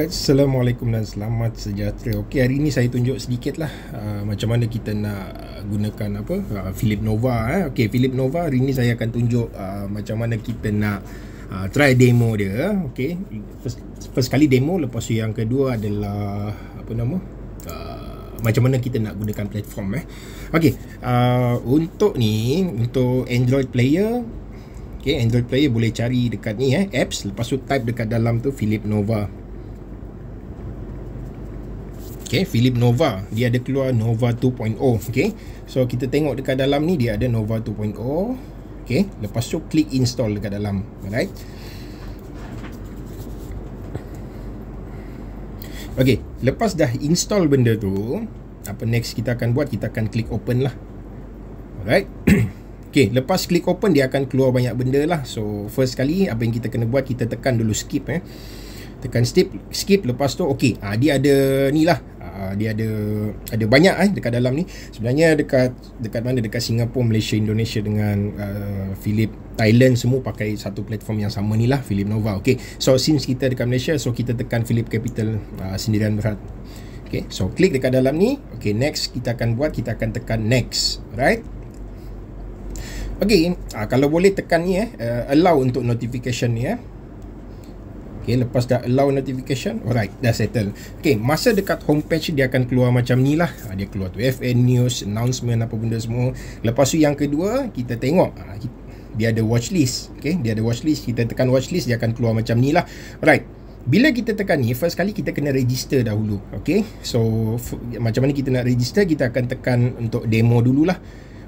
Assalamualaikum dan selamat sejahtera. Okey, hari ini saya tunjuk sedikitlah uh, macam mana kita nak gunakan apa uh, Philip Nova eh. Okey, Philip Nova hari ini saya akan tunjuk uh, macam mana kita nak uh, try demo dia. Okey. First, first kali demo lepas tu yang kedua adalah apa nama? Uh, macam mana kita nak gunakan platform eh. Okey, uh, untuk ni untuk Android player Okay, Android player boleh cari dekat ni eh apps lepas tu type dekat dalam tu Philip Nova okay, Philip Nova dia ada keluar Nova 2.0 okay. so kita tengok dekat dalam ni dia ada Nova 2.0 okay. lepas tu klik install dekat dalam alright Okay, lepas dah install benda tu, apa next kita akan buat? Kita akan klik open lah. Alright. Okay, lepas klik open dia akan keluar banyak benda lah. So, first kali apa yang kita kena buat kita tekan dulu skip eh. Tekan skip, skip lepas tu okay, Ah ha, dia ada ni lah. Ah, dia ada ada banyak eh dekat dalam ni sebenarnya dekat dekat mana dekat Singapura Malaysia Indonesia dengan uh, Philip Thailand semua pakai satu platform yang sama ni lah Philip Nova okey so since kita dekat Malaysia so kita tekan Philip Capital uh, sendirian berat okey so klik dekat dalam ni okey next kita akan buat kita akan tekan next right Okay, uh, kalau boleh tekan ni eh, uh, allow untuk notification ni eh. Okay, lepas dah allow notification, alright, dah settle. Okay, masa dekat homepage dia akan keluar macam ni lah. Ah, dia keluar tu FN News, announcement apa benda semua. Lepas tu yang kedua, kita tengok. Ah, dia ada watchlist. Okay, dia ada watchlist. Kita tekan watchlist, dia akan keluar macam ni lah. Alright, bila kita tekan ni, first kali kita kena register dahulu. Okay, so macam mana kita nak register, kita akan tekan untuk demo dululah. lah.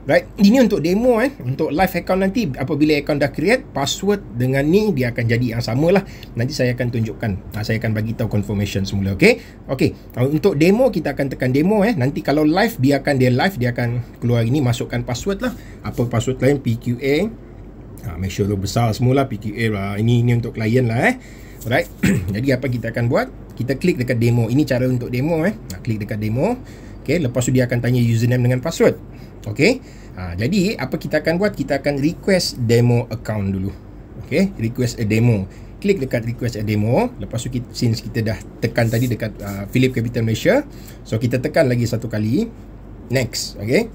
Right? Ini untuk demo eh Untuk live account nanti Apabila account dah create Password dengan ni Dia akan jadi yang sama lah Nanti saya akan tunjukkan ha, Saya akan bagi tahu confirmation semula Okay Okay ha, Untuk demo kita akan tekan demo eh Nanti kalau live Dia akan dia live Dia akan keluar ini Masukkan password lah Apa password lain PQA ha, Make sure tu besar semula PQA lah Ini, ini untuk client lah eh Alright Jadi apa kita akan buat Kita klik dekat demo Ini cara untuk demo eh ha, Klik dekat demo Okay, lepas tu dia akan tanya username dengan password Okay. Ha, jadi, apa kita akan buat? Kita akan request demo account dulu. Okay. Request a demo. Klik dekat request a demo. Lepas tu, kita, since kita dah tekan tadi dekat uh, Philip Capital Malaysia. So, kita tekan lagi satu kali. Next. Okay.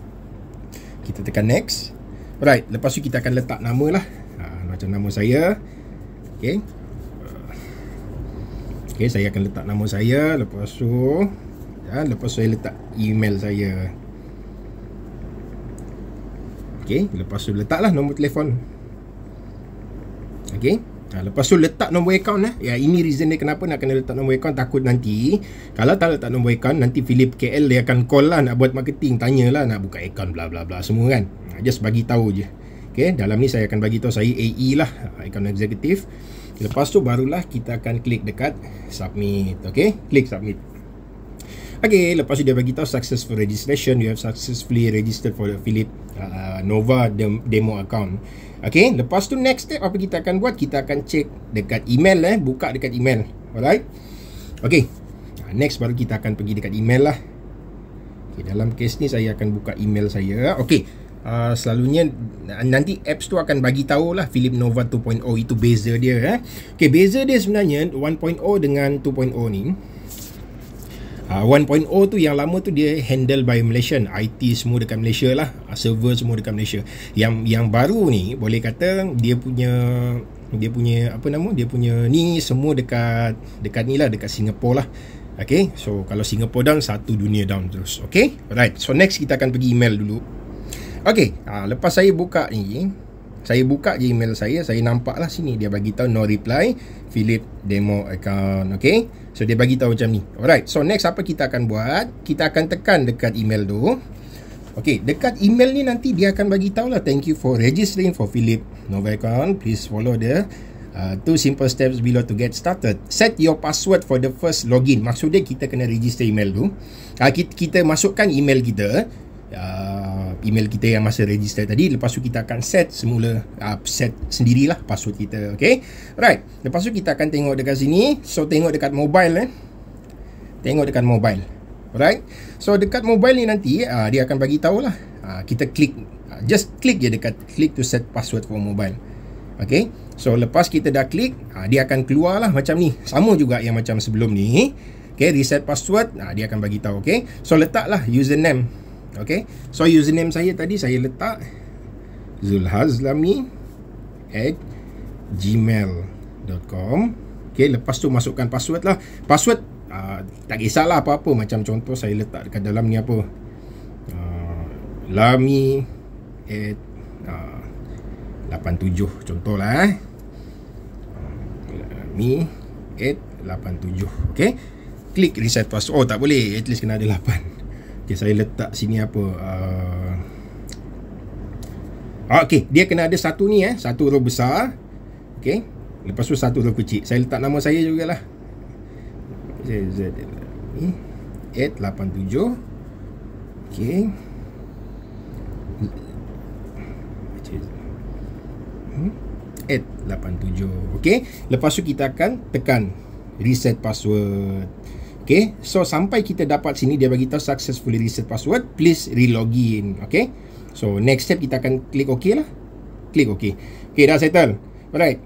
Kita tekan next. Alright. Lepas tu, kita akan letak nama lah. Ha, macam nama saya. Okay. Okay, saya akan letak nama saya. Lepas tu, dan ya, lepas tu saya letak email saya. Okay Lepas tu letaklah nombor telefon Okay Ha, lepas tu letak nombor akaun eh. Ya ini reason dia kenapa nak kena letak nombor akaun takut nanti kalau tak letak nombor akaun nanti Philip KL dia akan call lah nak buat marketing tanya lah nak buka akaun bla bla bla semua kan. Ha, just bagi tahu je. Okey, dalam ni saya akan bagi tahu saya AE lah ha, akaun eksekutif. Lepas tu barulah kita akan klik dekat submit. Okey, klik submit. Okay, lepas tu dia bagi tahu successful registration, you have successfully registered for the Philip uh, Nova dem- demo account. Okay, lepas tu next step apa kita akan buat? Kita akan check dekat email eh, buka dekat email. Alright? Okay. Uh, next baru kita akan pergi dekat email lah. Okay, dalam kes ni saya akan buka email saya. Okay. Uh, selalunya nanti apps tu akan bagi tahu lah Philip Nova 2.0 itu beza dia eh. Okay, beza dia sebenarnya 1.0 dengan 2.0 ni. Uh, ah, 1.0 tu yang lama tu dia handle by Malaysia, IT semua dekat Malaysia lah ah, server semua dekat Malaysia yang yang baru ni boleh kata dia punya dia punya apa nama dia punya ni semua dekat dekat ni lah dekat Singapore lah okay. so kalau Singapore down satu dunia down terus okay. alright so next kita akan pergi email dulu Okay, uh, lepas saya buka ni saya buka je email saya saya nampak lah sini dia bagi tahu no reply Philip demo account okay. So dia bagi tahu macam ni. Alright. So next apa kita akan buat? Kita akan tekan dekat email tu. Okay, dekat email ni nanti dia akan bagi tahu lah thank you for registering for Philip Novacon. Please follow the uh, two simple steps below to get started. Set your password for the first login. Maksudnya kita kena register email tu. Uh, ah, kita, kita masukkan email kita. Uh, email kita yang masa register tadi lepas tu kita akan set semula uh, set sendirilah password kita okay? right lepas tu kita akan tengok dekat sini so tengok dekat mobile eh tengok dekat mobile right so dekat mobile ni nanti uh, dia akan bagi tahulah uh, kita klik uh, just klik je dekat klik to set password for mobile okay? so lepas kita dah klik uh, dia akan keluar lah macam ni sama juga yang macam sebelum ni Okay, reset password, nah, dia akan bagi tahu. Okay, so letaklah username Okay So username saya tadi Saya letak Zulhazlami At Gmail.com Okay Lepas tu masukkan password lah Password uh, Tak kisahlah apa-apa Macam contoh Saya letak dekat dalam ni apa uh, Lami At ah, uh, 87 Contoh lah eh Lami At 87 Okay Klik reset password Oh tak boleh At least kena ada 8 Okay, saya letak sini apa uh... ah, ah Okay, dia kena ada satu ni eh Satu huruf besar Okay Lepas tu satu huruf kecil Saya letak nama saya jugalah Z Z Z 87 Okay Add 87 Okay Lepas tu kita akan tekan Reset password Okay, so sampai kita dapat sini dia bagi tahu successfully reset password, please relogin. Okay, so next step kita akan klik OK lah. Klik OK. Okay, dah settle. Alright.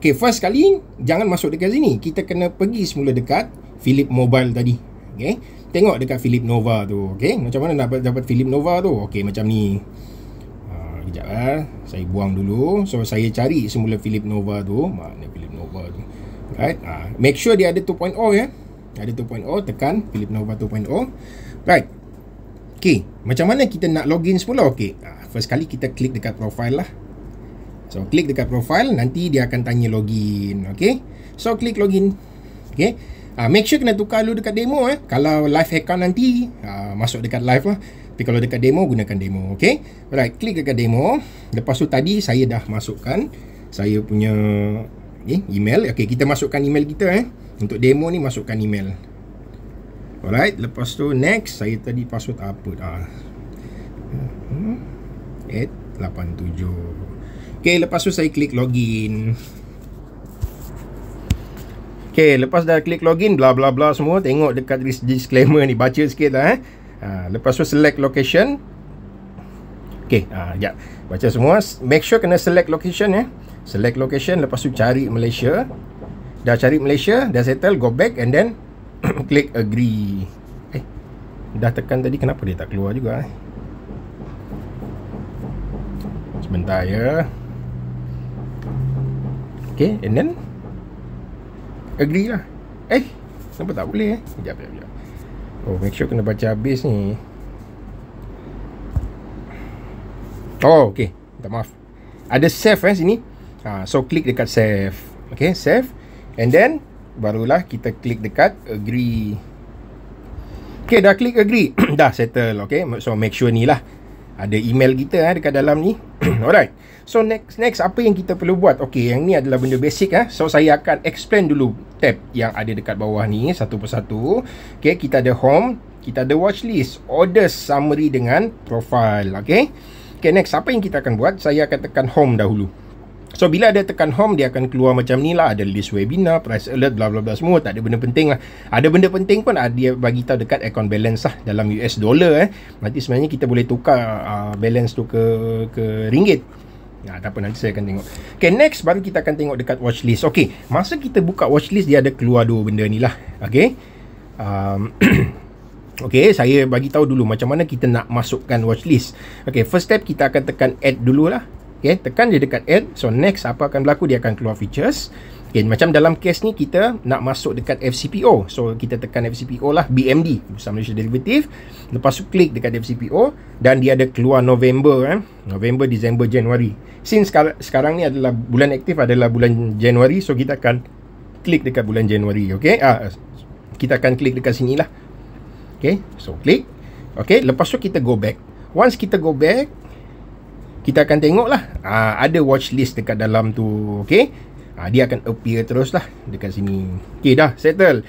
Okay, first kali jangan masuk dekat sini. Kita kena pergi semula dekat Philip Mobile tadi. Okay, tengok dekat Philip Nova tu. Okay, macam mana dapat dapat Philip Nova tu? Okay, macam ni. Uh, ah, sekejap lah. Eh. Saya buang dulu. So, saya cari semula Philip Nova tu. Mana Philip Nova tu? Alright. Uh, make sure dia ada 2.0 ya ada 2.0 tekan Philip Nova 2.0 right ok macam mana kita nak login semula ok ah, first kali kita klik dekat profile lah so klik dekat profile nanti dia akan tanya login ok so klik login ok uh, make sure kena tukar dulu dekat demo eh kalau live account nanti uh, masuk dekat live lah tapi kalau dekat demo, gunakan demo. Okay? right klik dekat demo. Lepas tu tadi, saya dah masukkan saya punya eh, email. Okay, kita masukkan email kita eh. Untuk demo ni masukkan email Alright Lepas tu next Saya tadi password apa dah hmm, 87 Okay lepas tu saya klik login Okay lepas dah klik login bla bla bla semua Tengok dekat disclaimer ni Baca sikit lah eh ha, Lepas tu select location Okay ha, ah, jap Baca semua Make sure kena select location ya eh. Select location Lepas tu cari Malaysia Dah cari Malaysia Dah settle Go back and then Click agree Eh Dah tekan tadi Kenapa dia tak keluar juga eh? Sebentar ya Okay and then Agree lah Eh Kenapa tak boleh eh Sekejap sekejap sekejap Oh make sure kena baca habis ni Oh okay Minta maaf Ada save eh sini ha, So klik dekat save Okay save And then barulah kita klik dekat agree. Okay, dah klik agree. dah settle. Okay, so make sure ni lah. Ada email kita eh, dekat dalam ni. Alright. So, next, next apa yang kita perlu buat? Okay, yang ni adalah benda basic. Eh. So, saya akan explain dulu tab yang ada dekat bawah ni satu persatu. Okay, kita ada home. Kita ada watch list. Order summary dengan profile. Okay. Okay, next. Apa yang kita akan buat? Saya akan tekan home dahulu. So bila dia tekan home dia akan keluar macam ni lah ada list webinar, price alert, bla bla bla semua tak ada benda penting lah. Ada benda penting pun ah, dia bagi tahu dekat account balance lah dalam US dollar eh. Nanti sebenarnya kita boleh tukar uh, balance tu ke ke ringgit. Ya, tak apa nanti saya akan tengok. Okay, next baru kita akan tengok dekat watchlist. list. Okay, masa kita buka watchlist dia ada keluar dua benda ni lah. Okay. Um, okay, saya bagi tahu dulu macam mana kita nak masukkan watchlist. list. Okay, first step kita akan tekan add dulu lah. Okay, tekan dia dekat add. So, next apa akan berlaku? Dia akan keluar features. Okay, macam dalam case ni kita nak masuk dekat FCPO. So, kita tekan FCPO lah. BMD. Bursa Malaysia Derivative. Lepas tu klik dekat FCPO. Dan dia ada keluar November. Eh. November, Disember, Januari. Since sekarang ni adalah bulan aktif adalah bulan Januari. So, kita akan klik dekat bulan Januari. Okay. Ah, kita akan klik dekat sini lah. Okay. So, klik. Okay. Lepas tu kita go back. Once kita go back, kita akan tengok lah uh, ah, ada watch list dekat dalam tu okay uh, ah, dia akan appear terus lah dekat sini okay dah settle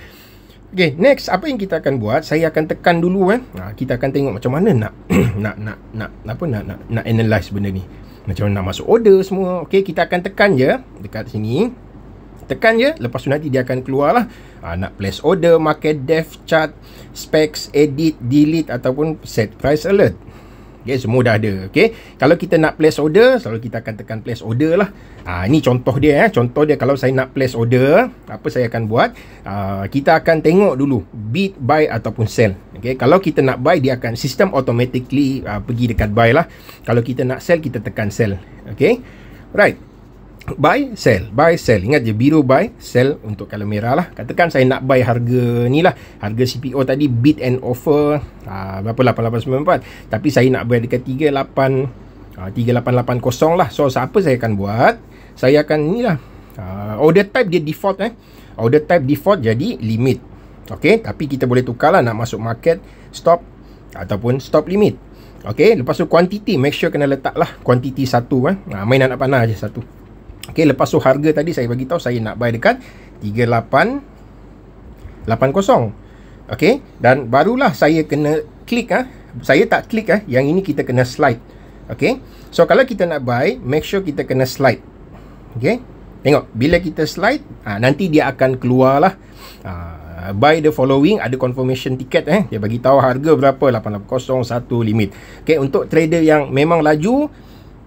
okay next apa yang kita akan buat saya akan tekan dulu kan? uh, kita akan tengok macam mana nak nak nak nak apa nak nak nak analyze benda ni macam mana nak masuk order semua okay kita akan tekan je dekat sini tekan je lepas tu nanti dia akan keluar lah uh, nak place order market dev chart specs edit delete ataupun set price alert Okay, semua dah ada. Okay. Kalau kita nak place order, selalu kita akan tekan place order lah. ha, ini contoh dia. Eh. Contoh dia kalau saya nak place order, apa saya akan buat? Uh, kita akan tengok dulu bid, buy ataupun sell. Okay. Kalau kita nak buy, dia akan sistem automatically uh, pergi dekat buy lah. Kalau kita nak sell, kita tekan sell. Okay. Right buy sell buy sell ingat je biru buy sell untuk kalau merah lah katakan saya nak buy harga ni lah harga CPO tadi bid and offer ah, berapa 8894 tapi saya nak buy dekat 38 uh, 3880 lah so apa saya akan buat saya akan ni lah ah, order type dia default eh order type default jadi limit ok tapi kita boleh tukar lah nak masuk market stop ataupun stop limit ok lepas tu quantity make sure kena letak lah quantity satu eh. Nah, main anak panah je satu Okay, lepas tu harga tadi saya bagi tahu saya nak buy dekat 3880. Okay, dan barulah saya kena klik ah. Saya tak klik ah, yang ini kita kena slide. Okay, So kalau kita nak buy, make sure kita kena slide. Okay, Tengok, bila kita slide, ha, nanti dia akan keluar lah. Ha, ah, buy the following, ada confirmation tiket eh. Dia bagi tahu harga berapa, 8801 limit. Okay, untuk trader yang memang laju,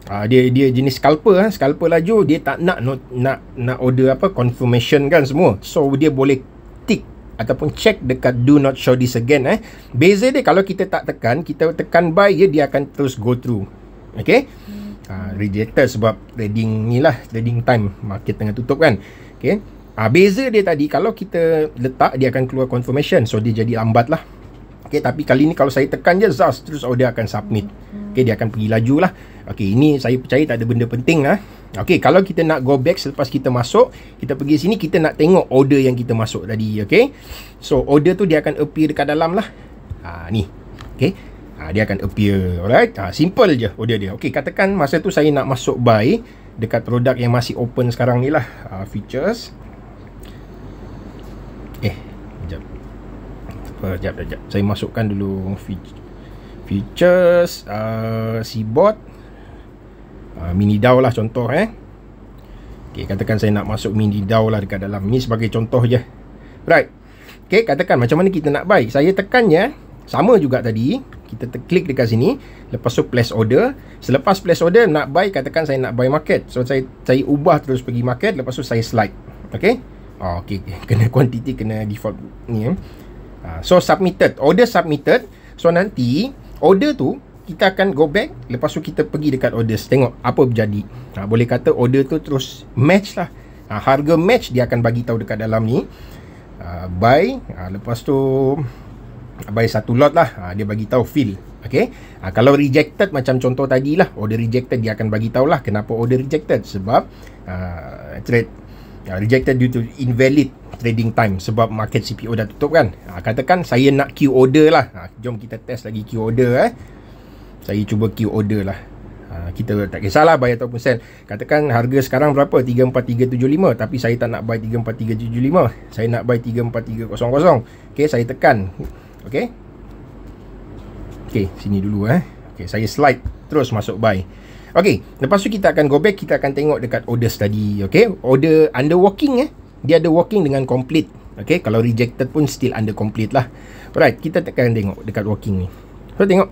Uh, dia dia jenis scalper ha. scalper laju dia tak nak not, nak nak order apa confirmation kan semua so dia boleh tick ataupun check dekat do not show this again eh beza dia kalau kita tak tekan kita tekan buy dia dia akan terus go through Okay. hmm. Ah, rejected sebab trading ni lah trading time market tengah tutup kan okey uh, beza dia tadi kalau kita letak dia akan keluar confirmation so dia jadi lambat lah okey tapi kali ni kalau saya tekan je zas terus order akan submit hmm. Okey, dia akan pergi laju lah. Okey, ini saya percaya tak ada benda penting lah. Okey, kalau kita nak go back selepas kita masuk, kita pergi sini, kita nak tengok order yang kita masuk tadi. Okey, so order tu dia akan appear dekat dalam lah. Ha, ni. Okey, ha, dia akan appear. Alright, ha, simple je order dia. Okey, katakan masa tu saya nak masuk buy dekat produk yang masih open sekarang ni lah. Ha, features. Eh, sekejap. Sekejap, sekejap. Saya masukkan dulu feature features uh, seaboard uh, mini dow lah contoh eh okay, katakan saya nak masuk mini dow lah dekat dalam ni sebagai contoh je right okay, katakan macam mana kita nak buy saya tekan tekannya sama juga tadi kita klik dekat sini lepas tu place order selepas place order nak buy katakan saya nak buy market so saya saya ubah terus pergi market lepas tu saya slide okay Oh, okay, kena quantity, kena default ni. Eh. Ah, so, submitted. Order submitted. So, nanti order tu kita akan go back lepas tu kita pergi dekat orders tengok apa berjadi. ha, boleh kata order tu terus match lah ha, harga match dia akan bagi tahu dekat dalam ni ha, buy ha, lepas tu buy satu lot lah ha, dia bagi tahu fill. Okay. Ha, kalau rejected macam contoh tadi lah order rejected dia akan bagi tahu lah kenapa order rejected sebab uh, trade uh, rejected due to invalid trading time sebab market CPO dah tutup kan. Ha, katakan saya nak queue order lah. Ha, jom kita test lagi queue order eh. Saya cuba queue order lah. Ha, kita tak kisahlah bayar ataupun sell. Katakan harga sekarang berapa? 34375 tapi saya tak nak buy 34375. Saya nak buy 34300. Okey, saya tekan. Okey. Okey, sini dulu eh. Okey, saya slide terus masuk buy. Okey, lepas tu kita akan go back kita akan tengok dekat order study, okey? Order under working eh dia ada working dengan complete okay kalau rejected pun still under complete lah alright kita tekan tengok dekat working ni so tengok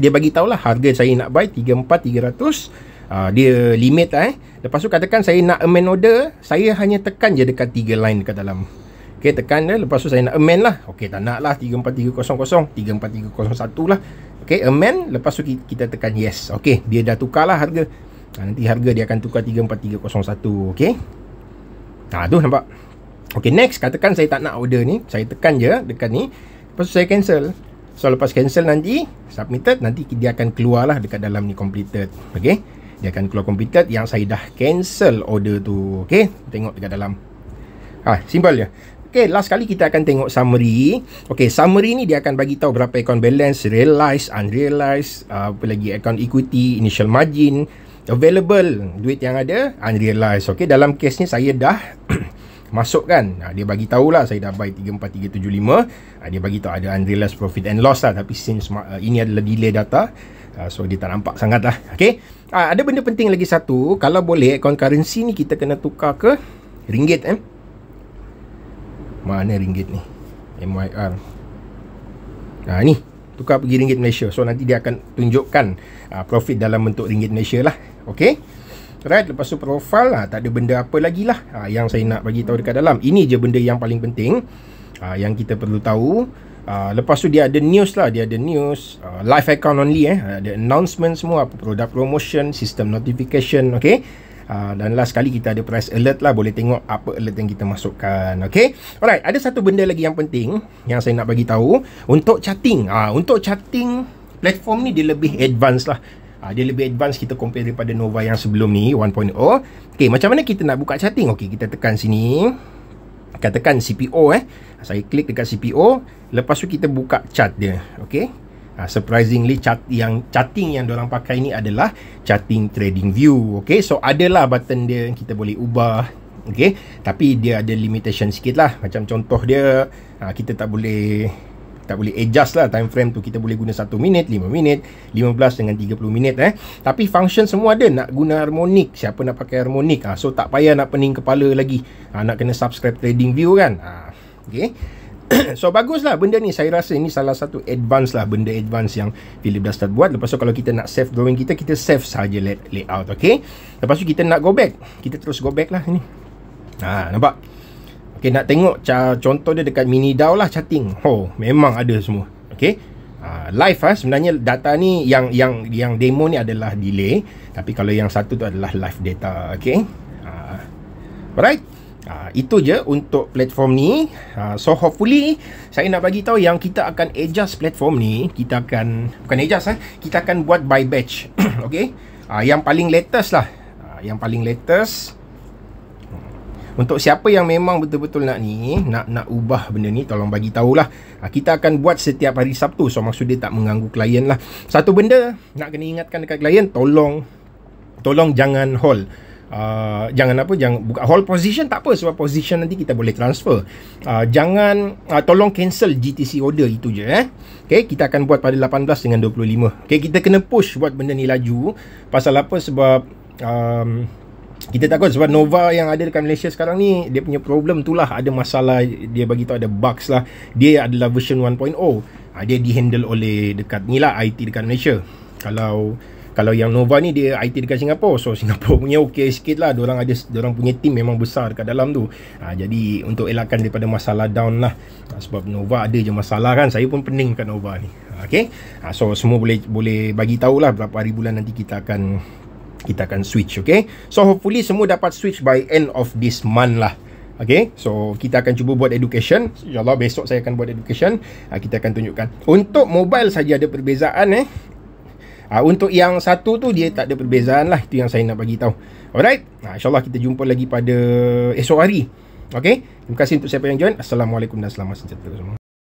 dia bagi tahu lah harga saya nak buy 34 300 Uh, dia limit lah eh Lepas tu katakan saya nak amend order Saya hanya tekan je dekat tiga line dekat dalam Okay tekan dia Lepas tu saya nak amend lah Okay tak nak lah 34300 34301 lah Okay amend Lepas tu kita tekan yes Okay dia dah tukar lah harga ah, Nanti harga dia akan tukar 34301 Okay Ha tu nampak. Okay next katakan saya tak nak order ni, saya tekan je dekat ni. Lepas tu saya cancel. So lepas cancel nanti submitted nanti dia akan keluar lah dekat dalam ni completed. Okay dia akan keluar completed yang saya dah cancel order tu. Okay tengok dekat dalam. Ha simple je. Okay, last kali kita akan tengok summary. Okay, summary ni dia akan bagi tahu berapa account balance, realized, unrealized, apa lagi account equity, initial margin, available duit yang ada unrealized okey dalam kes ni saya dah masukkan. kan dia bagi tahu lah, saya dah buy 34375 ha, dia bagi tahu ada unrealized profit and loss lah tapi since eh, ini adalah delay data ha, so dia tak nampak sangat lah okey ada benda penting lagi satu kalau boleh account currency ni kita kena tukar ke ringgit eh mana ringgit ni MYR ha ni tukar pergi ringgit Malaysia. So nanti dia akan tunjukkan uh, profit dalam bentuk ringgit Malaysia lah. Okay. Right. Lepas tu profile lah. Tak ada benda apa lagi lah uh, yang saya nak bagi tahu dekat dalam. Ini je benda yang paling penting uh, yang kita perlu tahu. Uh, lepas tu dia ada news lah Dia ada news uh, Live account only eh Ada uh, announcement semua Apa produk promotion System notification Okay Ah, dan last sekali kita ada press alert lah boleh tengok apa alert yang kita masukkan Okay. alright ada satu benda lagi yang penting yang saya nak bagi tahu untuk chatting ah untuk chatting platform ni dia lebih advance lah ah, dia lebih advance kita compare daripada Nova yang sebelum ni 1.0 Okay. macam mana kita nak buka chatting Okay. kita tekan sini kita tekan CPO eh saya klik dekat CPO lepas tu kita buka chat dia Okay. Uh, surprisingly chat yang chatting yang diorang pakai ni adalah chatting trading view okey so adalah button dia yang kita boleh ubah okey tapi dia ada limitation sikit lah macam contoh dia uh, kita tak boleh tak boleh adjust lah time frame tu kita boleh guna 1 minit 5 minit 15 dengan 30 minit eh tapi function semua ada nak guna harmonik siapa nak pakai harmonik uh, so tak payah nak pening kepala lagi uh, nak kena subscribe trading view kan uh, okey so baguslah benda ni saya rasa ini salah satu advance lah benda advance yang Philip dah start buat lepas tu kalau kita nak save drawing kita kita save saja lay- layout okay. lepas tu kita nak go back kita terus go back lah ni ha nampak Okay, nak tengok ca- contoh dia dekat mini DAW lah chatting oh memang ada semua okay. ha, live ah sebenarnya data ni yang yang yang demo ni adalah delay tapi kalau yang satu tu adalah live data okey ha. Alright Uh, itu je untuk platform ni. Uh, so hopefully saya nak bagi tahu yang kita akan adjust platform ni, kita akan bukan adjust eh, kita akan buat by batch. okay uh, yang paling latest lah. Uh, yang paling latest hmm. untuk siapa yang memang betul-betul nak ni, nak nak ubah benda ni, tolong bagi tahulah. Uh, kita akan buat setiap hari Sabtu. So maksud dia tak mengganggu klien lah. Satu benda nak kena ingatkan dekat klien, tolong tolong jangan hold. Ah, jangan apa jangan buka hold position tak apa sebab position nanti kita boleh transfer. Uh, jangan uh, tolong cancel GTC order itu je eh. Okay, kita akan buat pada 18 dengan 25. Okay, kita kena push buat benda ni laju. Pasal apa? Sebab um, kita takut sebab Nova yang ada dekat Malaysia sekarang ni dia punya problem tu lah ada masalah dia bagi tahu ada bugs lah dia adalah version 1.0 dia dihandle oleh dekat ni lah IT dekat Malaysia kalau kalau yang Nova ni dia IT dekat Singapura so Singapura punya okey sikit lah diorang ada diorang punya team memang besar dekat dalam tu ha, jadi untuk elakkan daripada masalah down lah ha, sebab Nova ada je masalah kan saya pun pening kat Nova ni ha, okey ha, so semua boleh boleh bagi tahu lah berapa hari bulan nanti kita akan kita akan switch okey so hopefully semua dapat switch by end of this month lah Okay, so kita akan cuba buat education InsyaAllah besok saya akan buat education ha, Kita akan tunjukkan Untuk mobile saja ada perbezaan eh Uh, untuk yang satu tu dia tak ada perbezaan lah itu yang saya nak bagi tahu. Alright. Nah, insyaallah kita jumpa lagi pada esok hari. Okay. Terima kasih untuk siapa yang join. Assalamualaikum dan selamat sejahtera semua.